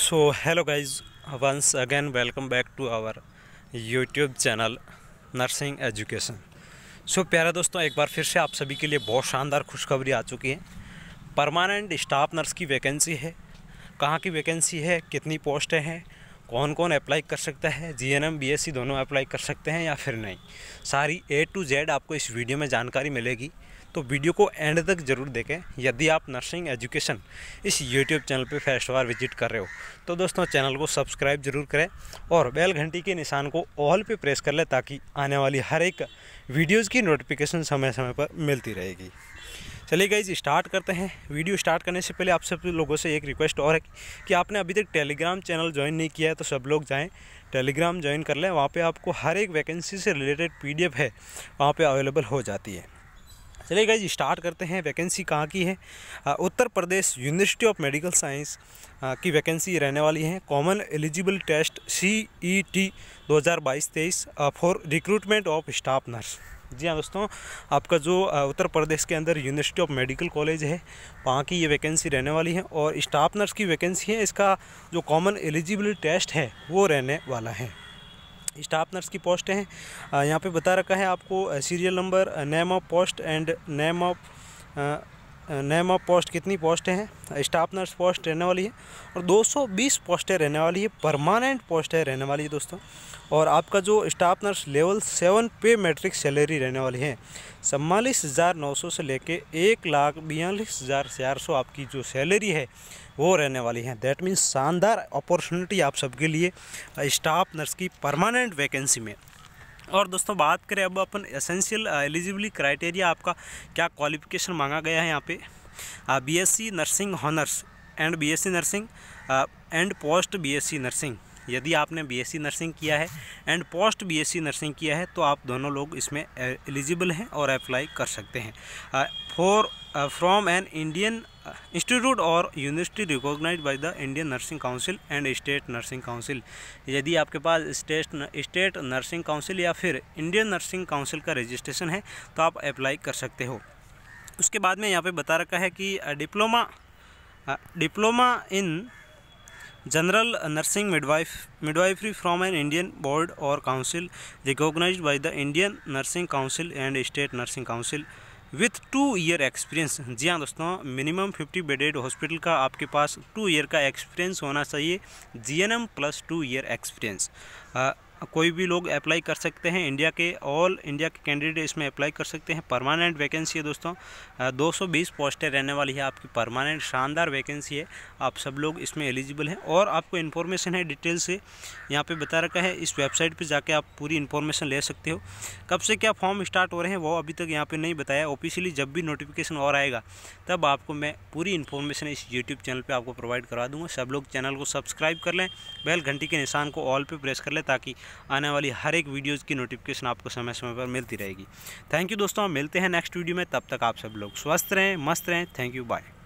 so hello guys once again welcome back to our youtube channel nursing education so प्यारे दोस्तों एक बार फिर से आप सभी के लिए बहुत शानदार खुशखबरी आ चुकी है परमानेंट स्टाफ नर्स की वैकेंसी है कहाँ की वैकेंसी है कितनी पोस्टें हैं कौन कौन अप्लाई कर सकता है G N M B S C दोनों अप्लाई कर सकते हैं या फिर नहीं सारी ए टू जेड आपको इस वीडियो में जानकारी मिलेगी तो वीडियो को एंड तक ज़रूर देखें यदि आप नर्सिंग एजुकेशन इस यूट्यूब चैनल पर फर्स्ट बार विजिट कर रहे हो तो दोस्तों चैनल को सब्सक्राइब जरूर करें और बेल घंटी के निशान को ऑल पे प्रेस कर लें ताकि आने वाली हर एक वीडियोज़ की नोटिफिकेशन समय समय पर मिलती रहेगी चलिए गाइज स्टार्ट करते हैं वीडियो स्टार्ट करने से पहले आप सब लोगों से एक रिक्वेस्ट और है कि आपने अभी तक टेलीग्राम चैनल ज्वाइन नहीं किया है तो सब लोग जाएं टेलीग्राम ज्वाइन कर लें वहाँ पे आपको हर एक वैकेंसी से रिलेटेड पीडीएफ है वहाँ पे अवेलेबल हो जाती है चलिए गाइज स्टार्ट करते हैं वैकेंसी कहाँ की है आ, Uttar Pradesh university of medical science की वैकेंसी रहने वाली है common eligible test C E T दो हज़ार बाईस तेईस for recruitment of staff nurse जी हाँ दोस्तों आपका जो उत्तर प्रदेश के अंदर यूनिवर्सिटी ऑफ मेडिकल कॉलेज है वहाँ की ये वैकेंसी रहने वाली है और स्टाफ नर्स की वैकेंसी है इसका जो कॉमन एलिजिबल टेस्ट है वो रहने वाला है स्टाफ नर्स की पोस्ट हैं यहाँ पे बता रखा है आपको serial number name of post and name of name of post कितनी पोस्टें हैं स्टाफ नर्स पोस्ट रहने वाली है और 220 पोस्टें रहने वाली है परमानेंट पोस्टें रहने वाली है दोस्तों और आपका जो staff nurse level seven pay matrix salary रहने वाली है सम्मालीस हज़ार नौ सौ से लेके एक लाख बयालीस हज़ार चार सौ आपकी जो सैलरी है वो रहने वाली है दैट मीन्स शानदार अपॉर्चुनिटी आप सबके लिए स्टाफ नर्स की परमानेंट वैकेंसी में और दोस्तों बात करें अब अपन एसेंशियल एलिजिबली क्राइटेरिया आपका क्या क्वालिफिकेशन मांगा गया है यहाँ पे BSc nursing honours and BSc nursing and post BSc nursing यदि आपने बीएससी नर्सिंग किया है एंड पोस्ट बीएससी नर्सिंग किया है तो आप दोनों लोग इसमें एलिजिबल हैं और अप्लाई कर सकते हैं for from an Indian institute और university recognise by the Indian nursing council and state nursing council यदि आपके पास स्टेट स्टेट नर्सिंग काउंसिल या फिर इंडियन नर्सिंग काउंसिल का रजिस्ट्रेशन है तो आप अप्लाई कर सकते हो उसके बाद में यहाँ पे बता रखा है कि diploma diploma in general nursing midwife midwifery from an Indian board और council recognise by the Indian nursing council and state nursing council with two year experience जी हाँ दोस्तों मिनिमम फिफ्टी बेडेड हॉस्पिटल का आपके पास टू ईयर का experience होना चाहिए जी N M plus two year experience कोई भी लोग अप्लाई कर सकते हैं इंडिया के ऑल इंडिया के कैंडिडेट इसमें अप्लाई कर सकते हैं परमानेंट वैकेंसी है दोस्तों दो सौ बीस पोस्टें रहने वाली है आपकी परमानेंट शानदार वैकेंसी है आप सब लोग इसमें एलिजिबल हैं और आपको इन्फॉर्मेशन है डिटेल से यहाँ पे बता रखा है इस वेबसाइट पे जाके आप पूरी इन्फॉर्मेशन ले सकते हो कब से क्या फॉर्म स्टार्ट हो रहे हैं वो अभी तक यहाँ पर नहीं बताया ऑफिशियली जब भी नोटिफिकेशन और आएगा तब आपको मैं पूरी इन्फॉर्मेशन इस यूट्यूब चैनल पर आपको प्रोवाइड करवा दूँगा सब लोग चैनल को सब्सक्राइब कर लें बेल घंटी के निशान को ऑल पर प्रेस कर लें ताकि आने वाली हर एक वीडियोज़ की नोटिफिकेशन आपको समय समय पर मिलती रहेगी थैंक यू दोस्तों मिलते हैं नेक्स्ट वीडियो में तब तक आप सब लोग स्वस्थ रहें मस्त रहें थैंक यू बाय